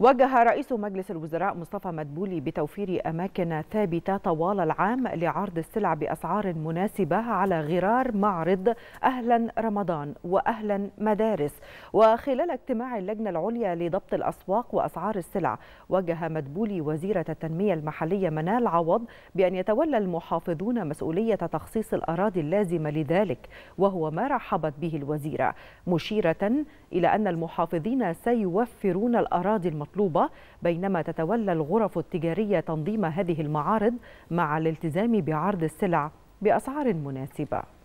وجه رئيس مجلس الوزراء مصطفى مدبولي بتوفير أماكن ثابتة طوال العام لعرض السلع بأسعار مناسبة على غرار معرض أهلا رمضان وأهلا مدارس وخلال اجتماع اللجنة العليا لضبط الأسواق وأسعار السلع وجه مدبولي وزيرة التنمية المحلية منال عوض بأن يتولى المحافظون مسؤولية تخصيص الأراضي اللازمة لذلك وهو ما رحبت به الوزيرة مشيرة إلى أن المحافظين سيوفرون الأراضي المطلوبة بينما تتولى الغرف التجارية تنظيم هذه المعارض مع الالتزام بعرض السلع بأسعار مناسبة